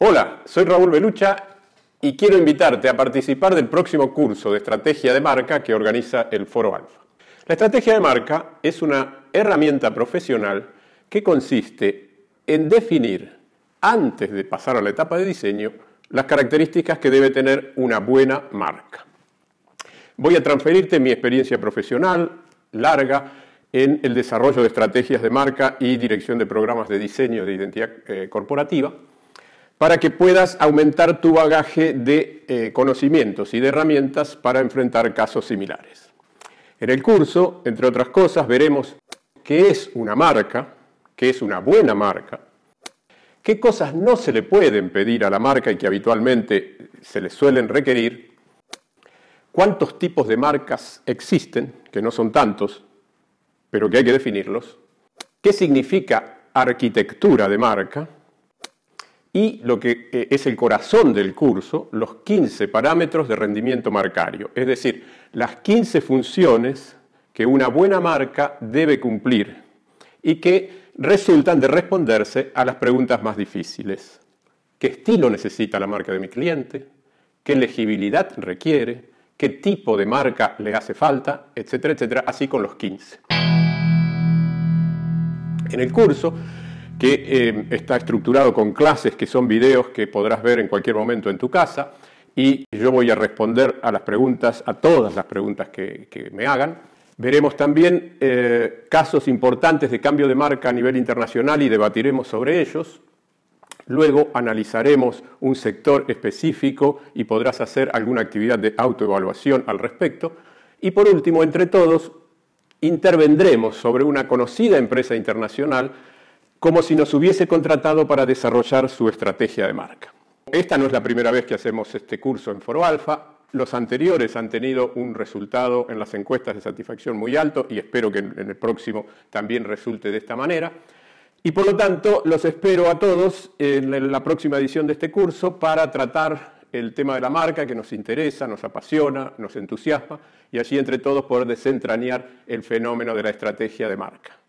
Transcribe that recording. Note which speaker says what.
Speaker 1: Hola, soy Raúl Belucha y quiero invitarte a participar del próximo curso de estrategia de marca que organiza el Foro Alfa. La estrategia de marca es una herramienta profesional que consiste en definir, antes de pasar a la etapa de diseño, las características que debe tener una buena marca. Voy a transferirte mi experiencia profesional larga en el desarrollo de estrategias de marca y dirección de programas de diseño de identidad eh, corporativa para que puedas aumentar tu bagaje de eh, conocimientos y de herramientas para enfrentar casos similares. En el curso, entre otras cosas, veremos qué es una marca, qué es una buena marca, qué cosas no se le pueden pedir a la marca y que habitualmente se le suelen requerir, cuántos tipos de marcas existen, que no son tantos, pero que hay que definirlos, qué significa arquitectura de marca, y lo que eh, es el corazón del curso, los 15 parámetros de rendimiento marcario, es decir, las 15 funciones que una buena marca debe cumplir y que resultan de responderse a las preguntas más difíciles. ¿Qué estilo necesita la marca de mi cliente? ¿Qué legibilidad requiere? ¿Qué tipo de marca le hace falta? Etcétera, etcétera, así con los 15. En el curso que eh, está estructurado con clases que son videos que podrás ver en cualquier momento en tu casa y yo voy a responder a las preguntas, a todas las preguntas que, me hagan. Veremos también eh, casos importantes de cambio de marca a nivel internacional y debatiremos sobre ellos. Luego analizaremos un sector específico y podrás hacer alguna actividad de autoevaluación al respecto. Y por último, entre todos, intervendremos sobre una conocida empresa internacional como si nos hubiese contratado para desarrollar su estrategia de marca. Esta no es la primera vez que hacemos este curso en Foro Alfa. Los anteriores han tenido un resultado en las encuestas de satisfacción muy alto y espero que en el próximo también resulte de esta manera. Y por lo tanto, los espero a todos en la próxima edición de este curso para tratar el tema de la marca que nos interesa, nos apasiona, nos entusiasma y allí entre todos poder desentrañar el fenómeno de la estrategia de marca.